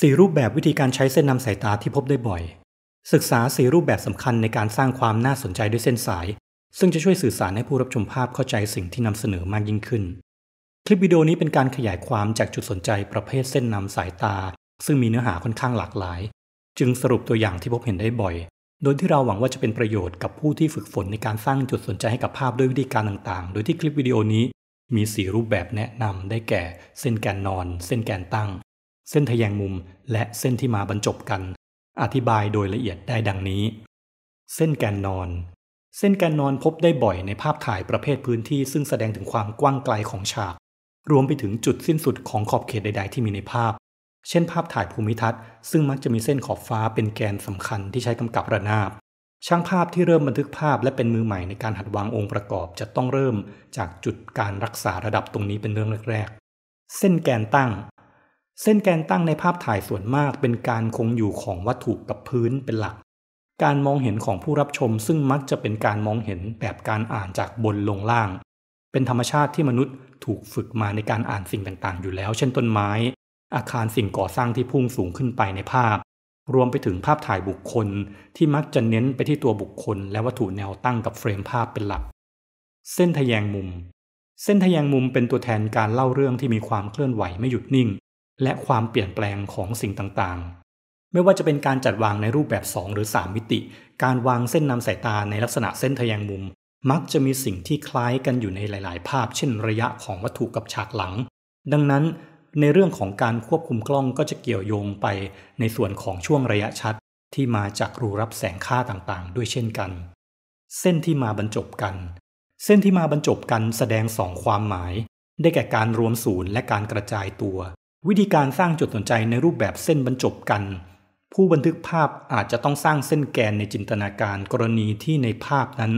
สี่รูปแบบวิธีการใช้เส้นนำสายตาที่พบได้บ่อย ศึกษาสี่รูปแบบสำคัญในการสร้างความน่าสนใจด้วยเส้นสาย ซึ่งจะช่วยสื่อสารให้ผู้รับชมภาพเข้าใจสิ่งที่นำเสนอมากยิ่งขึ้น คลิปวิดีโอนี้เป็นการขยายความจากจุดสนใจประเภทเส้นนำสายตา ซึ่งมีเนื้อหาค่อนข้างหลากหลาย จึงสรุปตัวอย่างที่พบเห็นได้บ่อย โดยที่เราหวังว่าจะเป็นประโยชน์กับผู้ที่ฝึกฝนในการสร้างจุดสนใจให้กับภาพด้วยวิธีการต่างๆ โดยที่คลิปวิดีโอนี้มีสี่รูปแบบแนะนำได้แก่ เส้นแกนนอน เส้นแกนตั้งเส้นทแยงมุมและเส้นที่มาบรรจบกัน อธิบายโดยละเอียดได้ดังนี้ เส้นแกนนอน เส้นแกนนอนพบได้บ่อยในภาพถ่ายประเภทพื้นที่ ซึ่งแสดงถึงความกว้างไกลของฉาก รวมไปถึงจุดสิ้นสุดของขอบเขตใด ๆ ที่มีในภาพ เช่นภาพถ่ายภูมิทัศน์ซึ่งมักจะมีเส้นขอบฟ้าเป็นแกนสำคัญที่ใช้กำกับระนาบ ช่างภาพที่เริ่มบันทึกภาพและเป็นมือใหม่ในการหัดวางองค์ประกอบจะต้องเริ่มจากจุดการรักษาระดับตรงนี้เป็นเรื่องแรกๆเส้นแกนตั้งเส้นแกนตั้งในภาพถ่ายส่วนมากเป็นการคงอยู่ของวัตถุกับพื้นเป็นหลัก การมองเห็นของผู้รับชมซึ่งมักจะเป็นการมองเห็นแบบการอ่านจากบนลงล่าง เป็นธรรมชาติที่มนุษย์ถูกฝึกมาในการอ่านสิ่งต่าง ๆ อยู่แล้ว เช่นต้นไม้ อาคารสิ่งก่อสร้างที่พุ่งสูงขึ้นไปในภาพ รวมไปถึงภาพถ่ายบุคคลที่มักจะเน้นไปที่ตัวบุคคลและวัตถุแนวตั้งกับเฟรมภาพเป็นหลัก เส้นทะแยงมุม เส้นทะแยงมุมเป็นตัวแทนการเล่าเรื่องที่มีความเคลื่อนไหวไม่หยุดนิ่งและความเปลี่ยนแปลงของสิ่งต่างๆ ไม่ว่าจะเป็นการจัดวางในรูปแบบ 2 หรือ3มิติ การวางเส้นนำสายตาในลักษณะเส้นทแยงมุม มักจะมีสิ่งที่คล้ายกันอยู่ในหลายๆ ภาพ เช่นระยะของวัตถุกับฉากหลัง ดังนั้นในเรื่องของการควบคุมกล้องก็จะเกี่ยวโยงไปในส่วนของช่วงระยะชัดที่มาจากรูรับแสงค่าต่างๆ ด้วยเช่นกัน เส้นที่มาบรรจบกัน เส้นที่มาบรรจบกันแสดงสองความหมาย ได้แก่การรวมศูนย์และการกระจายตัววิธีการสร้างจุดสนใจในรูปแบบเส้นบรรจบกัน ผู้บันทึกภาพอาจจะต้องสร้างเส้นแกนในจินตนาการกรณีที่ในภาพนั้น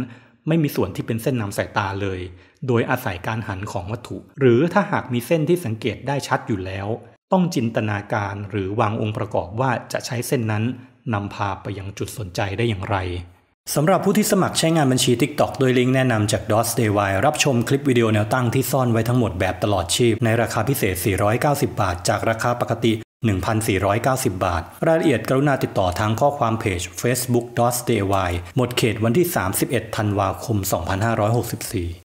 ไม่มีส่วนที่เป็นเส้นนำสายตาเลยโดยอาศัยการหันของวัตถุหรือถ้าหากมีเส้นที่สังเกตได้ชัดอยู่แล้วต้องจินตนาการหรือวางองค์ประกอบว่าจะใช้เส้นนั้นนำพาไปยังจุดสนใจได้อย่างไรสำหรับผู้ที่สมัครใช้งานบัญชี TikTok โดยลิงก์แนะนำจาก d o s d a y รับชมคลิปวิดีโอแนวตั้งที่ซ่อนไว้ทั้งหมดแบบตลอดชีพในราคาพิเศษ 490 บาท จากราคาปกติ 1,490 บาท รายละเอียดกรุณาติดต่อทางข้อความเพจ Facebook d o s d a y หมดเขตวันที่ 31 ธันวาคม 2564